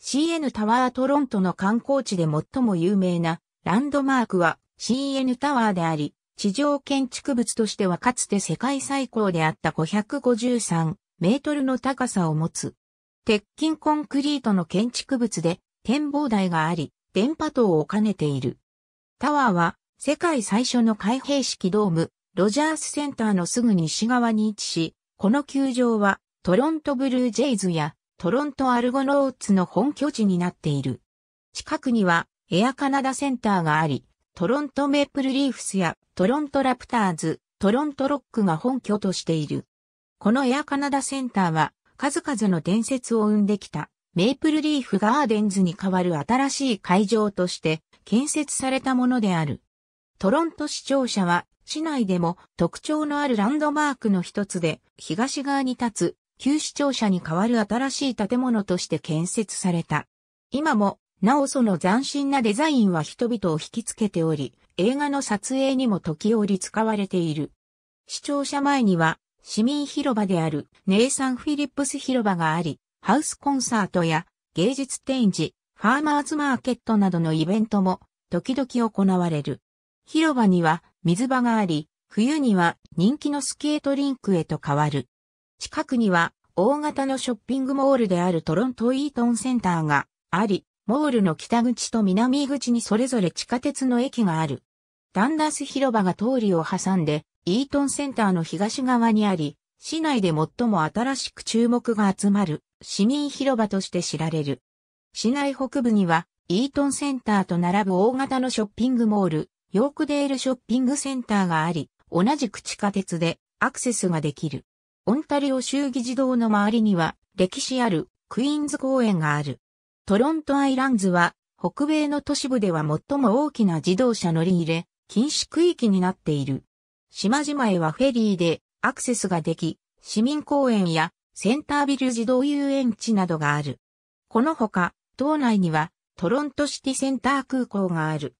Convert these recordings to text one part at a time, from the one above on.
CN タワートロントの観光地で最も有名なランドマークは CN タワーであり、地上建築物としてはかつて世界最高であった553メートルの高さを持つ。鉄筋コンクリートの建築物で展望台があり、電波塔を兼ねている。タワーは世界最初の開閉式ドーム、ロジャースセンターのすぐ西側に位置し、この球場はトロントブルージェイズやトロントアルゴノーツの本拠地になっている。近くにはエアカナダセンターがあり、トロントメープルリーフスやトロントラプターズ、トロントロックが本拠としている。このエアカナダセンターは数々の伝説を生んできたメープルリーフガーデンズに代わる新しい会場として建設されたものである。トロント市庁舎は市内でも特徴のあるランドマークの一つで東側に立つ旧市庁舎に代わる新しい建物として建設された。今も、なおその斬新なデザインは人々を引きつけており、映画の撮影にも時折使われている。市庁舎前には、市民広場であるネイサン・フィリップス広場があり、ハウスコンサートや芸術展示、ファーマーズマーケットなどのイベントも時々行われる。広場には水場があり、冬には人気のスケートリンクへと変わる。近くには大型のショッピングモールであるトロントイートンセンターがあり、モールの北口と南口にそれぞれ地下鉄の駅がある。ダンダース広場が通りを挟んで、イートンセンターの東側にあり、市内で最も新しく注目が集まる市民広場として知られる。市内北部には、イートンセンターと並ぶ大型のショッピングモール、ヨークデールショッピングセンターがあり、同じく地下鉄でアクセスができる。オンタリオ州議事堂の周りには歴史あるクイーンズ公園がある。トロントアイランズは北米の都市部では最も大きな自動車乗り入れ禁止区域になっている。島々へはフェリーでアクセスができ、市民公園やセンタービル児童遊園地などがある。このほか、島内にはトロントシティセンター空港がある。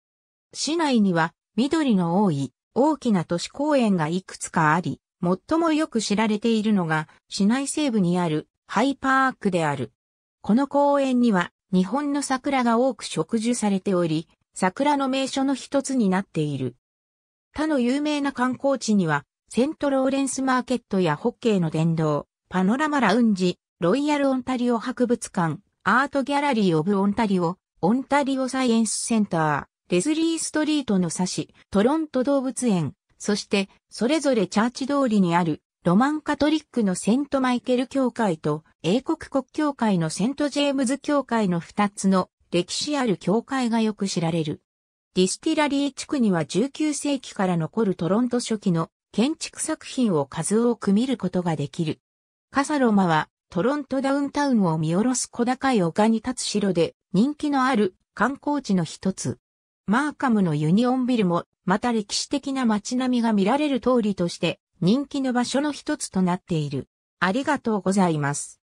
市内には緑の多い大きな都市公園がいくつかあり、最もよく知られているのが、市内西部にあるハイパークである。この公園には日本の桜が多く植樹されており、桜の名所の一つになっている。他の有名な観光地には、セントローレンスマーケットやホッケーの殿堂、パノラマラウンジ、ロイヤルオンタリオ博物館、アートギャラリーオブオンタリオ、オンタリオサイエンスセンター、レズリーストリートの差し、トロント動物園、そして、それぞれチャーチ通りにある、ロマンカトリックのセントマイケル教会と、英国国教会のセントジェームズ教会の二つの歴史ある教会がよく知られる。ディスティラリー地区には19世紀から残るトロント初期の建築作品を数多く見ることができる。カサロマはトロントダウンタウンを見下ろす小高い丘に立つ城で人気のある観光地の一つ。マーカムのユニオンビルも、また歴史的な街並みが見られる通りとして、人気の場所の一つとなっている。ありがとうございます。